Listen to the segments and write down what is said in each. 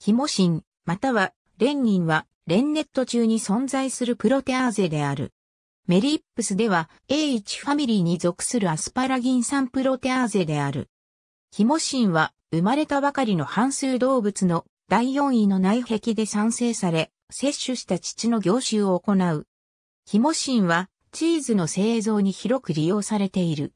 ヒモシン、またはレンニンはレンネット中に存在するプロテアーゼである。メリップスでは A1 ファミリーに属するアスパラギン酸プロテアーゼである。ヒモシンは生まれたばかりの半数動物の第4位の内壁で産生され、摂取した乳の凝集を行う。ヒモシンはチーズの製造に広く利用されている。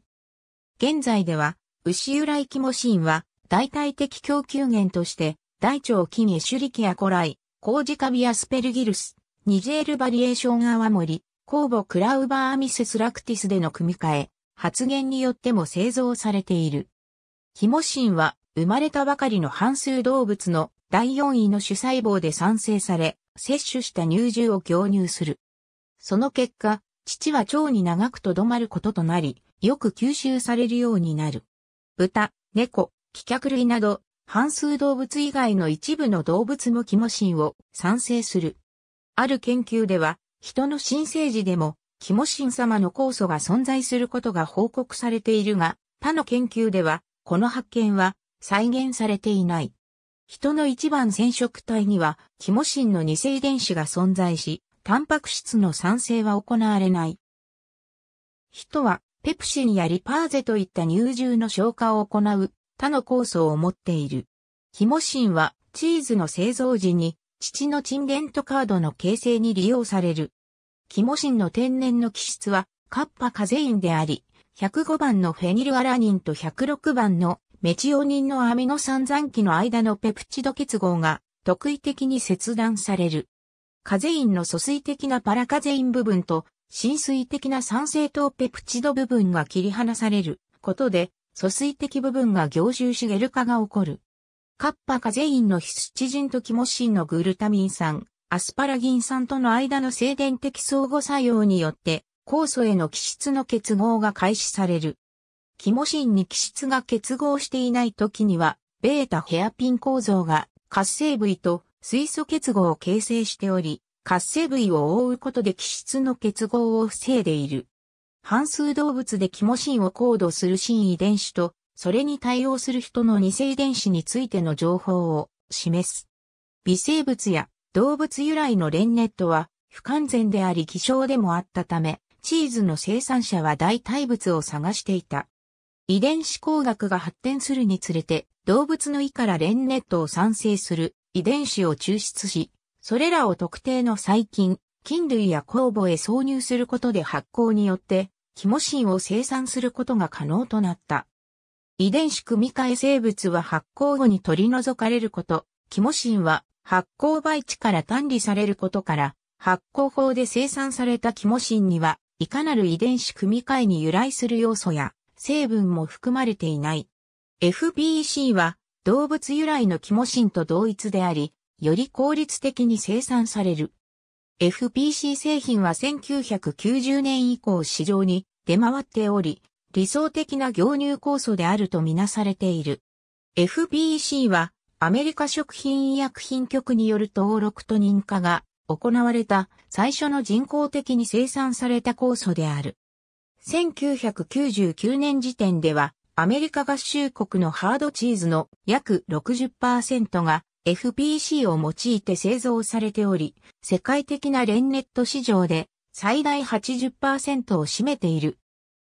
現在では、牛由来キモシンは代替的供給源として大腸菌エシュリキアコライ、コウジカビアスペルギルス、ニジェールバリエーションアワモリ、酵母クラウバーアミセスラクティスでの組み換え、発現によっても製造されている。ヒモシンは生まれたばかりの半数動物の第4位の主細胞で産生され、摂取した乳汁を供入する。その結果、父は腸に長くとどまることとなり、よく吸収されるようになる。豚、猫、気脚類など、半数動物以外の一部の動物もキモシンを産生する。ある研究では、人の新生児でも、キモシン様の酵素が存在することが報告されているが、他の研究では、この発見は再現されていない。人の一番染色体には、キモシンの二性遺伝子が存在し、タンパク質の産生は行われない。人は、ペプシンやリパーゼといった乳汁の消化を行う、他の酵素を持っている。ヒモシンはチーズの製造時に父のチンゲントカードの形成に利用される。キモシンの天然の気質はカッパカゼインであり、105番のフェニルアラニンと106番のメチオニンのアミノ酸残基の間のペプチド結合が特異的に切断される。カゼインの疎水的なパラカゼイン部分と浸水的な酸性糖ペプチド部分が切り離されることで疎水的部分が凝集しゲル化が起こる。カッパカゼインのヒスチジンとキモシンのグルタミン酸、アスパラギン酸との間の静電的相互作用によって、酵素への気質の結合が開始される。キモシンに気質が結合していない時には、ベータヘアピン構造が活性部位と水素結合を形成しており、活性部位を覆うことで気質の結合を防いでいる。半数動物でキモシンを高度する新遺伝子とそれに対応する人の二性遺伝子についての情報を示す。微生物や動物由来のレンネットは不完全であり希少でもあったため、チーズの生産者は代替物を探していた。遺伝子工学が発展するにつれて、動物の胃からレンネットを産生する遺伝子を抽出し、それらを特定の細菌、菌類や酵母へ挿入することで発酵によって、キモシンを生産することが可能となった。遺伝子組み換え生物は発酵後に取り除かれること、キモシンは発酵媒地から単理されることから、発酵法で生産されたキモシンには、いかなる遺伝子組み換えに由来する要素や成分も含まれていない。FBC は動物由来のキモシンと同一であり、より効率的に生産される。FBC 製品は1990年以降市場に出回っており、理想的な凝乳酵素であるとみなされている。FBC はアメリカ食品医薬品局による登録と認可が行われた最初の人工的に生産された酵素である。1999年時点ではアメリカ合衆国のハードチーズの約60%が FBC を用いて製造されており、世界的なレンネット市場で最大80%を占めている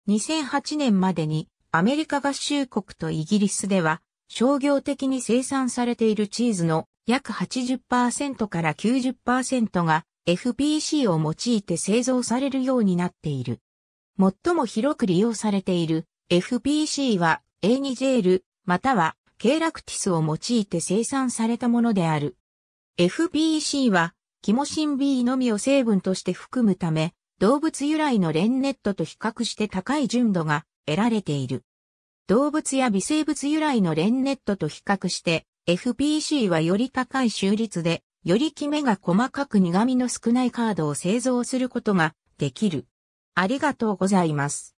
2008年までにアメリカ合衆国とイギリスでは商業的に生産されているチーズの約80%から90%が FPC を用いて製造されるようになっている。最も広く利用されている FPC は A ニジェールまたはケラクティスを用いて生産されたものである。FPC はキモシン B のみを成分として含むため、動物由来のレンネットと比較して高い純度が得られている。動物や微生物由来のレンネットと比較して FPC はより高い収率でよりキメが細かく苦味の少ないカードを製造することができる。ありがとうございます。